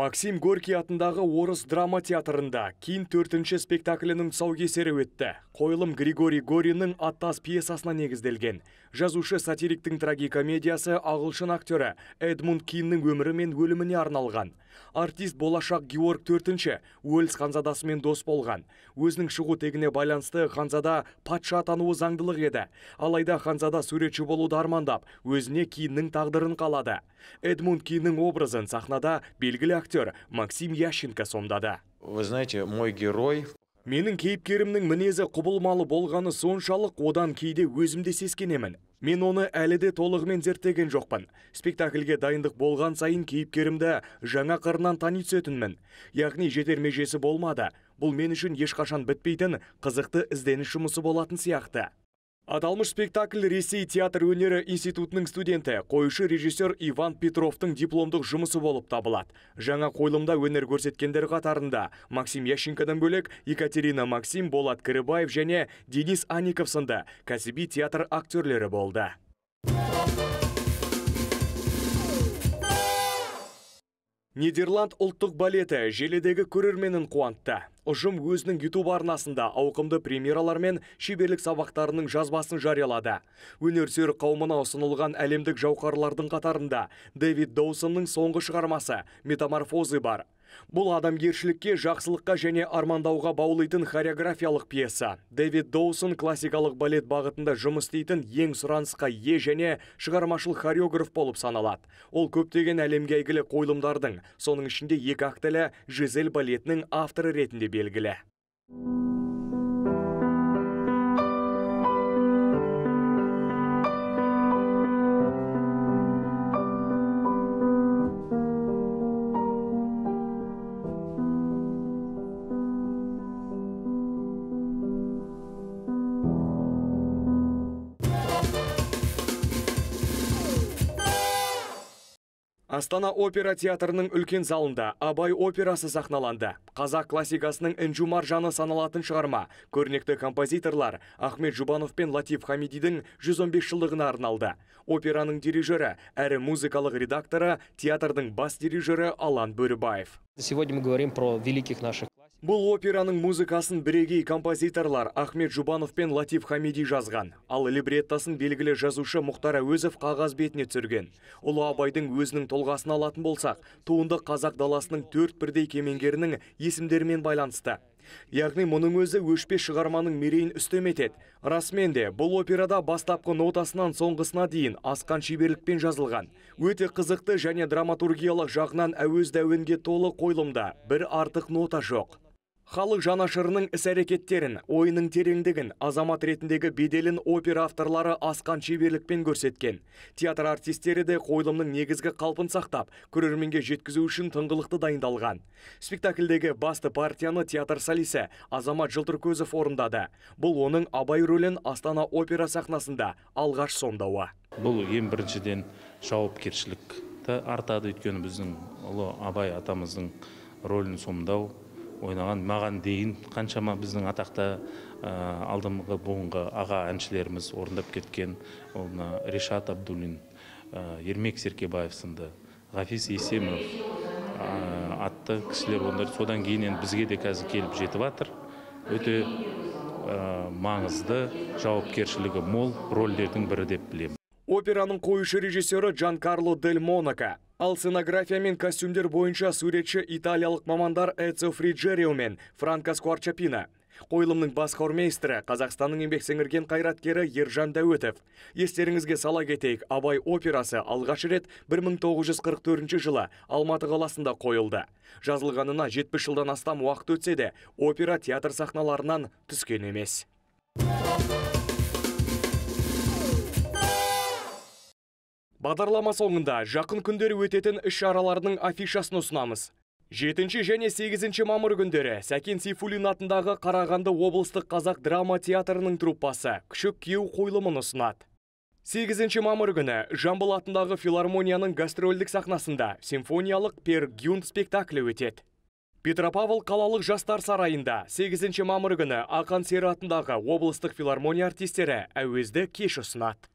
Максим Горький атындағы орыс драма театрында кейін төртінші спектаклінің тұсаукесері өтті. Қойылым Григорий Гориннің аттас пьесасына негізделген. Жазушы сатириктің трагикомедиясы ағылшын актері Эдмунд Киннің өмірі мен өліміне арналған артист болашақ георг төртінші өліс ғанзадасымен дос болған өзінің шығу тегіне байланысты ханзада патша атануы заңдылық еді алайда ханзада сөретші болуды армандап өзіне кейіннің тағдырын қалады эдмунд киннің образын сақнада белгілі актер максим ященко сомдады вы знаете мой герой менің кейіпкерімнің мінезі құбылмалы болғаны соншалық одан кейде өзімде сескенемін мен оны әлі де толығымен зерттеген жоқпын спектакльге дайындық болған сайын кейіпкерімді жаңа қырынан тани түсетінмін яғни жетер межесі болмады бұл мен үшін ешқашан бітпейтін қызықты ізденіш жұмысы болатын сияқты аталмыш спектакль ресей театр өнері институтының студенті қойшы режиссер иван петровтың дипломдық жұмысы болып табылады жаңа қойлымда өнер көрсеткендер қатарында максим ященкодан бөлек екатерина максим болат кірібаев және денис аников сынды кәсіби театр актерлері болды Нидерланд ұлттық балеті желедегі көрерменін қуантты. Ұжым өзінің YouTube арнасында ауқымды премьералар мен шеберлік сабақтарының жазбасын жариялады. Өнерсер қауымына ұсынылған әлемдік жауқарлардың қатарында Дэвид Доусонның соңғы шығармасы «Метаморфозы» бар бұл адамгершілікке жақсылыққа және армандауға баулитын хореографиялық пьеса дэвид доусон классикалық балет бағытында жұмыс істейтін ең сұранысқа е және шығармашыл хореограф болып саналады ол көптеген әлемге әйгілі соның ішінде екі актілі жизель балетінің авторы ретінде белгілі Астана опера театрының үлкен залында Абай операсы сахналанды. Қазақ классикасының інжу маржаны саналатын шығарма. Көрнекті композиторлар Ахмет Жұбанов пен Латиф Хамидидің 115 жылдығына арналды. Операның дирижері әрі музыкалық редакторы театрдың бас дирижері Алан Бөрібаев. Сегодня мы говорим про великих наших бұл операның музыкасын бірегей композиторлар ахмет Жубанов пен латиф хамиди жазған ал либреттасын белгілі жазушы мұхтар әуезов қағаз бетіне түсірген ұлы абайдың өзінің толғасын алатын болсақ туынды қазақ даласының төрт бірдей кемеңгерінің есімдерімен байланысты яғни мұның өзі өшпе шығарманың мерейін үстем етеді де бұл операда бастапқы нотасынан соңғысына дейін асқан шеберлікпен жазылған өте қызықты және драматургиялық жағынан әуіз дәуінге толы қойлымда бір артық нота жоқ халық жанашырының іс әрекеттерін ойының тереңдігін азамат ретіндегі беделін опера авторлары асқан шеберлікпен көрсеткен театр артистері де қойылымның негізгі қалпын сақтап көрерменге жеткізу үшін тыңғылықты дайындалған спектакльдегі басты партияны театр солисі азамат жылтыркөзов орындады бұл оның абай рөлін астана опера сахнасында алғаш сомдауы бұл ең біріншіден жауапкершілікті артады өйткені біздің ұлы абай атамыздың рөлін сомдау ойнаған маған дейін қаншама біздің атақты ә, алдыңғы буынғы аға әншілеріміз орындап кеткен ол мына решат абдуллин ермек серкебаев сынды ғафиз есемов атты кісілер орындайды содан кейін енді бізге де қазір келіп жетіп жатыр өте ә, маңызды жауапкершілігі мол рольдердің бірі деп білемін операның қоюшы режиссері джан карло дель монако ал сценография мен костюмдер бойынша суретші италиялық мамандар эцо фриджерио мен франко скуарчапино қойылымның бас хормейстрі қазақстанның еңбек сіңірген қайраткері ержан дәуітов естеріңізге сала кетейік абай операсы алғаш рет 1944 жылы алматы қаласында қойылды жазылғанына 70 жылдан астам уақыт өтсе де опера театр сахналарынан түскен емес бағдарлама соңында жақын күндері өтетін іс шаралардың афишасын ұсынамыз жетінші және 8 мамыр күндері сәкен Сейфулин атындағы қарағанды облыстық қазақ драма театрының труппасы күшік кеу қойылымын ұсынады сегізінші мамыр күні жамбыл атындағы филармонияның гастрольдік сахнасында симфониялық пер гюнт спектаклі өтеді петропавл қалалық жастар сарайында 8 мамыр күні ақан сері атындағы облыстық филармония артистері әуезді кеш ұсынады